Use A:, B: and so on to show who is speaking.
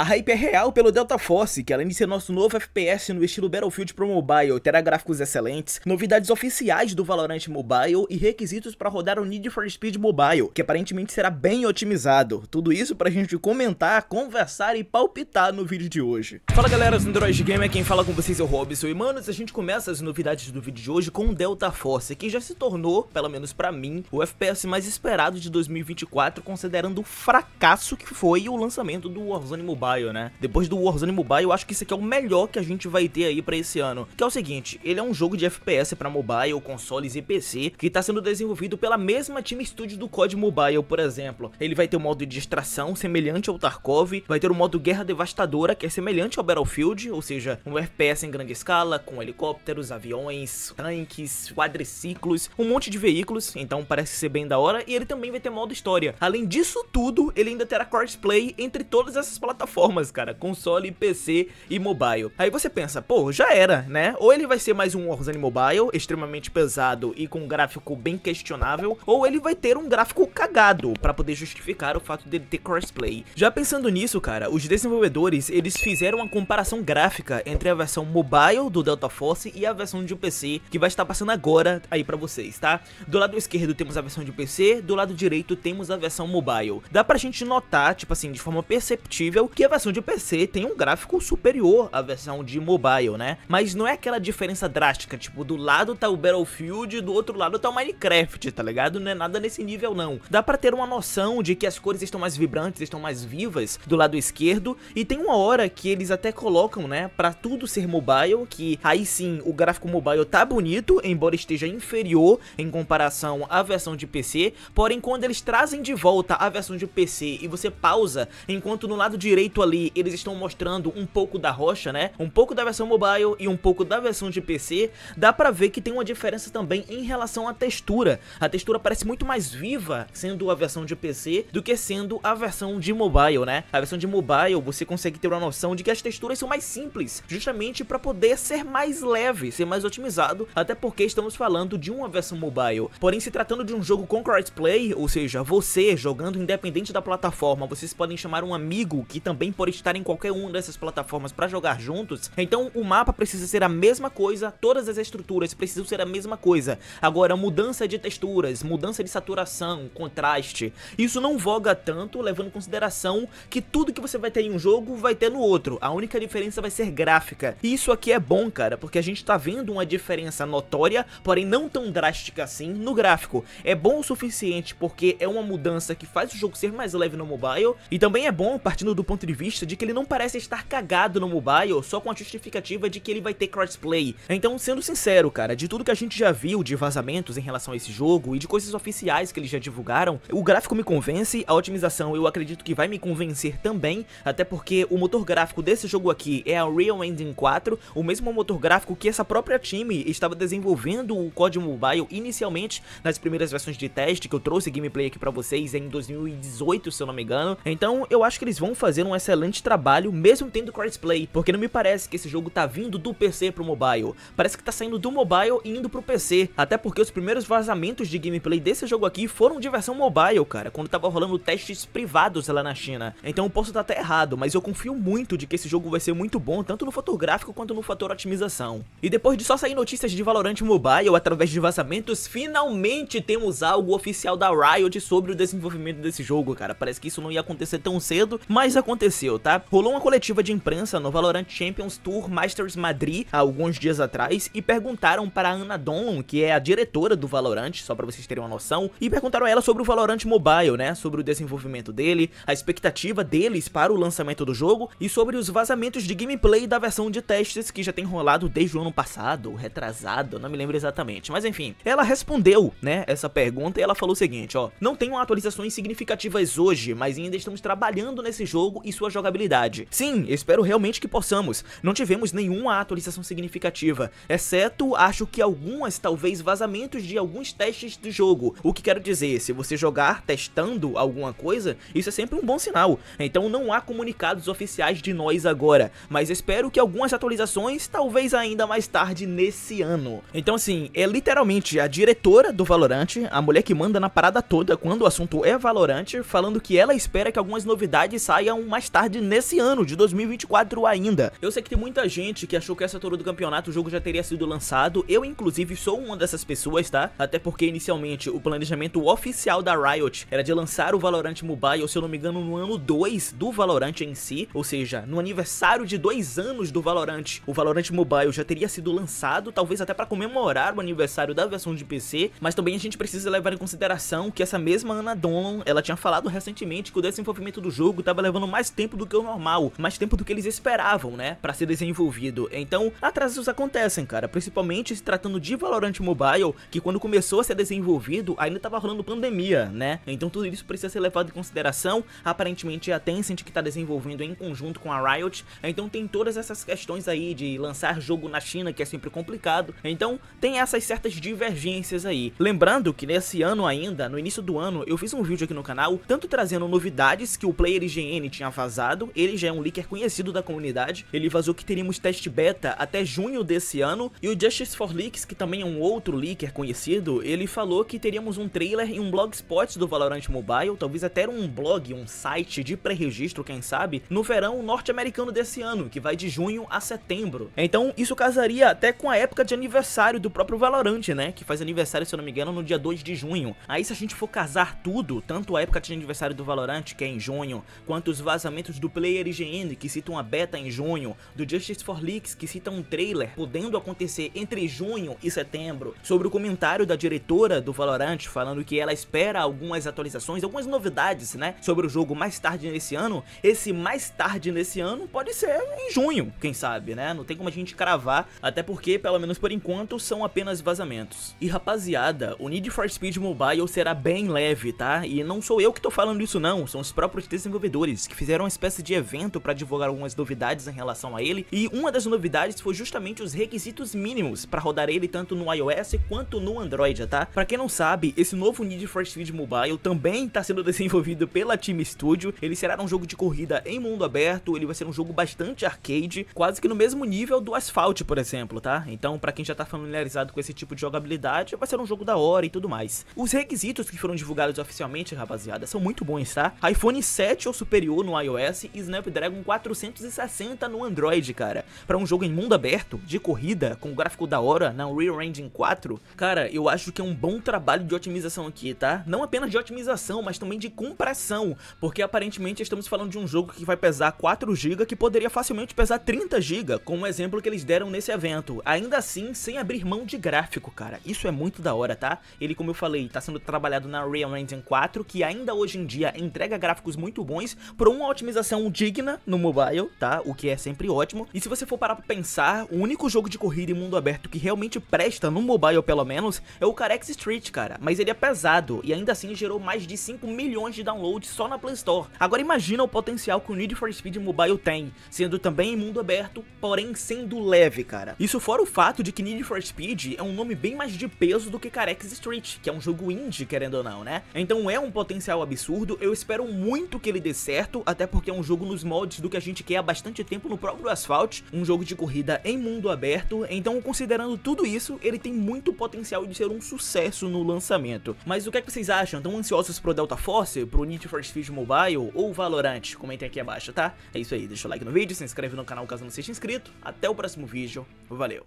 A: A hype é real pelo Delta Force, que além de ser nosso novo FPS no estilo Battlefield pro mobile, terá gráficos excelentes, novidades oficiais do Valorant Mobile e requisitos para rodar o Need for Speed Mobile, que aparentemente será bem otimizado. Tudo isso pra gente comentar, conversar e palpitar no vídeo de hoje. Fala galera, do Android Gamer, quem fala com vocês é o Robson e manos, a gente começa as novidades do vídeo de hoje com o Delta Force, que já se tornou, pelo menos pra mim, o FPS mais esperado de 2024, considerando o fracasso que foi o lançamento do Warzone Mobile Mobile, né? Depois do Warzone Mobile, eu acho que esse aqui é o melhor que a gente vai ter aí para esse ano. Que é o seguinte, ele é um jogo de FPS para mobile, consoles e PC, que tá sendo desenvolvido pela mesma time studio do COD Mobile, por exemplo. Ele vai ter um modo de distração semelhante ao Tarkov, vai ter um modo Guerra Devastadora, que é semelhante ao Battlefield, ou seja, um FPS em grande escala, com helicópteros, aviões, tanques, quadriciclos, um monte de veículos, então parece ser bem da hora, e ele também vai ter modo história. Além disso tudo, ele ainda terá crossplay entre todas essas plataformas plataformas, cara, console, PC e mobile. Aí você pensa, pô, já era, né? Ou ele vai ser mais um Warzone Mobile, extremamente pesado e com um gráfico bem questionável, ou ele vai ter um gráfico cagado para poder justificar o fato dele ter crossplay. Já pensando nisso, cara, os desenvolvedores, eles fizeram uma comparação gráfica entre a versão mobile do Delta Force e a versão de PC que vai estar passando agora aí para vocês, tá? Do lado esquerdo temos a versão de PC, do lado direito temos a versão mobile. Dá pra gente notar, tipo assim, de forma perceptível, a versão de PC tem um gráfico superior à versão de mobile, né? Mas não é aquela diferença drástica, tipo, do lado tá o Battlefield e do outro lado tá o Minecraft, tá ligado? Não é nada nesse nível não. Dá pra ter uma noção de que as cores estão mais vibrantes, estão mais vivas do lado esquerdo e tem uma hora que eles até colocam, né, pra tudo ser mobile, que aí sim o gráfico mobile tá bonito, embora esteja inferior em comparação à versão de PC, porém quando eles trazem de volta a versão de PC e você pausa, enquanto no lado direito ali, eles estão mostrando um pouco da rocha, né? Um pouco da versão mobile e um pouco da versão de PC, dá pra ver que tem uma diferença também em relação à textura. A textura parece muito mais viva sendo a versão de PC do que sendo a versão de mobile, né? A versão de mobile você consegue ter uma noção de que as texturas são mais simples, justamente para poder ser mais leve, ser mais otimizado, até porque estamos falando de uma versão mobile. Porém, se tratando de um jogo com crossplay, ou seja, você jogando independente da plataforma, vocês podem chamar um amigo que também também por estar em qualquer uma dessas plataformas para jogar juntos, então o mapa precisa ser a mesma coisa, todas as estruturas precisam ser a mesma coisa. Agora, mudança de texturas, mudança de saturação, contraste, isso não voga tanto, levando em consideração que tudo que você vai ter em um jogo vai ter no outro, a única diferença vai ser gráfica. E isso aqui é bom, cara, porque a gente tá vendo uma diferença notória, porém não tão drástica assim, no gráfico. É bom o suficiente porque é uma mudança que faz o jogo ser mais leve no mobile, e também é bom partindo do ponto de de vista de que ele não parece estar cagado no mobile só com a justificativa de que ele vai ter crossplay. Então, sendo sincero, cara, de tudo que a gente já viu de vazamentos em relação a esse jogo e de coisas oficiais que eles já divulgaram, o gráfico me convence, a otimização eu acredito que vai me convencer também, até porque o motor gráfico desse jogo aqui é a Real Engine 4, o mesmo motor gráfico que essa própria time estava desenvolvendo o código Mobile inicialmente nas primeiras versões de teste que eu trouxe gameplay aqui pra vocês em 2018, se eu não me engano. Então, eu acho que eles vão fazer um excelente trabalho, mesmo tendo crossplay, porque não me parece que esse jogo tá vindo do PC pro mobile. Parece que tá saindo do mobile e indo pro PC, até porque os primeiros vazamentos de gameplay desse jogo aqui foram de versão mobile, cara, quando tava rolando testes privados lá na China. Então eu posso estar tá até errado, mas eu confio muito de que esse jogo vai ser muito bom, tanto no fator gráfico quanto no fator otimização. E depois de só sair notícias de Valorant Mobile através de vazamentos, finalmente temos algo oficial da Riot sobre o desenvolvimento desse jogo, cara. Parece que isso não ia acontecer tão cedo, mas aconteceu aconteceu, tá? Rolou uma coletiva de imprensa no Valorant Champions Tour Masters Madrid há alguns dias atrás e perguntaram para a Ana Donlon, que é a diretora do Valorant, só para vocês terem uma noção, e perguntaram a ela sobre o Valorant Mobile, né? Sobre o desenvolvimento dele, a expectativa deles para o lançamento do jogo e sobre os vazamentos de gameplay da versão de testes que já tem rolado desde o ano passado, retrasado, não me lembro exatamente, mas enfim. Ela respondeu, né, essa pergunta e ela falou o seguinte, ó: "Não tenho atualizações significativas hoje, mas ainda estamos trabalhando nesse jogo e sua jogabilidade. Sim, espero realmente que possamos. Não tivemos nenhuma atualização significativa, exceto acho que algumas talvez vazamentos de alguns testes do jogo. O que quero dizer, se você jogar testando alguma coisa, isso é sempre um bom sinal. Então não há comunicados oficiais de nós agora, mas espero que algumas atualizações talvez ainda mais tarde nesse ano. Então assim, é literalmente a diretora do Valorant, a mulher que manda na parada toda quando o assunto é Valorant, falando que ela espera que algumas novidades saiam mais tarde nesse ano de 2024 ainda. Eu sei que tem muita gente que achou que essa altura do campeonato o jogo já teria sido lançado, eu inclusive sou uma dessas pessoas, tá? Até porque inicialmente o planejamento oficial da Riot era de lançar o Valorant Mobile, se eu não me engano, no ano 2 do Valorant em si, ou seja, no aniversário de dois anos do Valorant, o Valorant Mobile já teria sido lançado, talvez até para comemorar o aniversário da versão de PC, mas também a gente precisa levar em consideração que essa mesma Ana donlon ela tinha falado recentemente que o desenvolvimento do jogo estava levando mais tempo do que o normal, mais tempo do que eles esperavam, né, para ser desenvolvido. Então, atrasos acontecem, cara, principalmente se tratando de Valorant Mobile, que quando começou a ser desenvolvido, ainda tava rolando pandemia, né? Então tudo isso precisa ser levado em consideração. Aparentemente a Tencent que tá desenvolvendo em conjunto com a Riot. Então tem todas essas questões aí de lançar jogo na China, que é sempre complicado. Então tem essas certas divergências aí. Lembrando que nesse ano ainda, no início do ano, eu fiz um vídeo aqui no canal, tanto trazendo novidades que o Player IGN tinha vazado, ele já é um leaker conhecido da comunidade, ele vazou que teríamos teste beta até junho desse ano, e o Justice for Leaks, que também é um outro leaker conhecido, ele falou que teríamos um trailer e um blogspot do Valorant Mobile, talvez até um blog, um site de pré-registro, quem sabe, no verão norte-americano desse ano, que vai de junho a setembro. Então, isso casaria até com a época de aniversário do próprio Valorant, né, que faz aniversário, se eu não me engano, no dia 2 de junho. Aí se a gente for casar tudo, tanto a época de aniversário do Valorant, que é em junho, quanto os vazamentos vazamentos do Player IGN, que citam a beta em junho, do Justice for Leaks, que cita um trailer, podendo acontecer entre junho e setembro, sobre o comentário da diretora do Valorant, falando que ela espera algumas atualizações, algumas novidades, né, sobre o jogo mais tarde nesse ano, esse mais tarde nesse ano pode ser em junho, quem sabe, né, não tem como a gente cravar, até porque, pelo menos por enquanto, são apenas vazamentos. E rapaziada, o Need for Speed Mobile será bem leve, tá, e não sou eu que tô falando isso não, são os próprios desenvolvedores que fizeram fizeram uma espécie de evento para divulgar algumas novidades em relação a ele, e uma das novidades foi justamente os requisitos mínimos para rodar ele tanto no iOS quanto no Android, tá? Para quem não sabe, esse novo Need for Speed Mobile também está sendo desenvolvido pela Team Studio, ele será um jogo de corrida em mundo aberto, ele vai ser um jogo bastante arcade, quase que no mesmo nível do Asphalt, por exemplo, tá? Então, para quem já tá familiarizado com esse tipo de jogabilidade, vai ser um jogo da hora e tudo mais. Os requisitos que foram divulgados oficialmente, rapaziada, são muito bons, tá? iPhone 7 ou superior no iOS iOS e Snapdragon 460 no Android, cara. Para um jogo em mundo aberto, de corrida, com um gráfico da hora na Unreal Engine 4, cara, eu acho que é um bom trabalho de otimização aqui, tá? Não apenas de otimização, mas também de compressão, porque aparentemente estamos falando de um jogo que vai pesar 4 GB que poderia facilmente pesar 30 GB, como o exemplo que eles deram nesse evento. Ainda assim, sem abrir mão de gráfico, cara. Isso é muito da hora, tá? Ele, como eu falei, tá sendo trabalhado na Unreal Engine 4, que ainda hoje em dia entrega gráficos muito bons por um otimização otimização digna no mobile, tá? O que é sempre ótimo. E se você for parar pra pensar, o único jogo de corrida em mundo aberto que realmente presta no mobile, pelo menos, é o Carex Street, cara. Mas ele é pesado e ainda assim gerou mais de 5 milhões de downloads só na Play Store. Agora imagina o potencial que o Need for Speed Mobile tem, sendo também em mundo aberto, porém sendo leve, cara. Isso fora o fato de que Need for Speed é um nome bem mais de peso do que Carex Street, que é um jogo indie, querendo ou não, né? Então é um potencial absurdo, eu espero muito que ele dê certo, até porque é um jogo nos moldes do que a gente quer há bastante tempo no próprio Asphalt, um jogo de corrida em mundo aberto, então considerando tudo isso, ele tem muito potencial de ser um sucesso no lançamento. Mas o que, é que vocês acham? Estão ansiosos pro Delta Force, pro Need for Speed Mobile ou Valorant? Comentem aqui abaixo, tá? É isso aí, deixa o like no vídeo, se inscreve no canal caso não seja inscrito, até o próximo vídeo, valeu!